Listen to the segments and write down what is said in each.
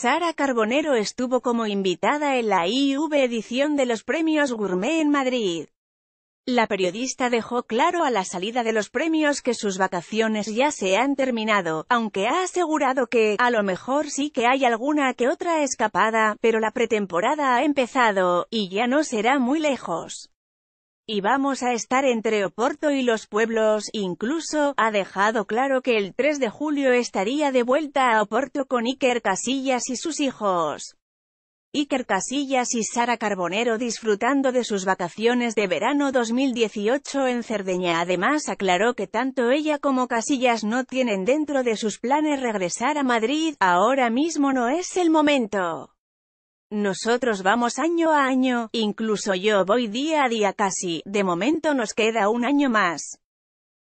Sara Carbonero estuvo como invitada en la IV edición de los Premios Gourmet en Madrid. La periodista dejó claro a la salida de los premios que sus vacaciones ya se han terminado, aunque ha asegurado que, a lo mejor sí que hay alguna que otra escapada, pero la pretemporada ha empezado, y ya no será muy lejos y vamos a estar entre Oporto y los pueblos, incluso, ha dejado claro que el 3 de julio estaría de vuelta a Oporto con Iker Casillas y sus hijos. Iker Casillas y Sara Carbonero disfrutando de sus vacaciones de verano 2018 en Cerdeña. Además aclaró que tanto ella como Casillas no tienen dentro de sus planes regresar a Madrid, ahora mismo no es el momento. Nosotros vamos año a año, incluso yo voy día a día casi, de momento nos queda un año más.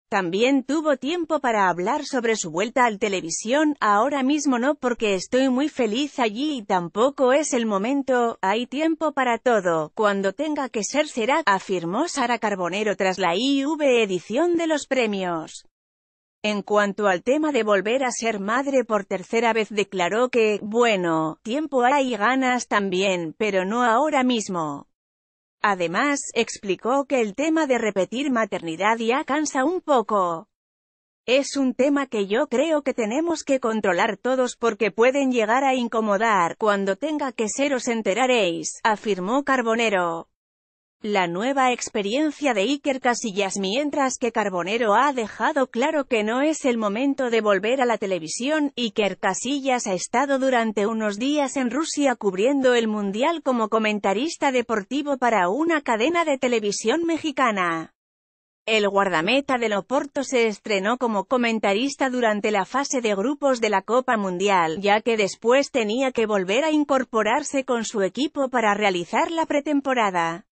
También tuvo tiempo para hablar sobre su vuelta al televisión, ahora mismo no porque estoy muy feliz allí y tampoco es el momento, hay tiempo para todo, cuando tenga que ser será, afirmó Sara Carbonero tras la IV edición de los premios. En cuanto al tema de volver a ser madre por tercera vez declaró que, bueno, tiempo hay y ganas también, pero no ahora mismo. Además, explicó que el tema de repetir maternidad ya cansa un poco. Es un tema que yo creo que tenemos que controlar todos porque pueden llegar a incomodar, cuando tenga que ser os enteraréis, afirmó Carbonero. La nueva experiencia de Iker Casillas mientras que Carbonero ha dejado claro que no es el momento de volver a la televisión, Iker Casillas ha estado durante unos días en Rusia cubriendo el Mundial como comentarista deportivo para una cadena de televisión mexicana. El guardameta del Oporto se estrenó como comentarista durante la fase de grupos de la Copa Mundial, ya que después tenía que volver a incorporarse con su equipo para realizar la pretemporada.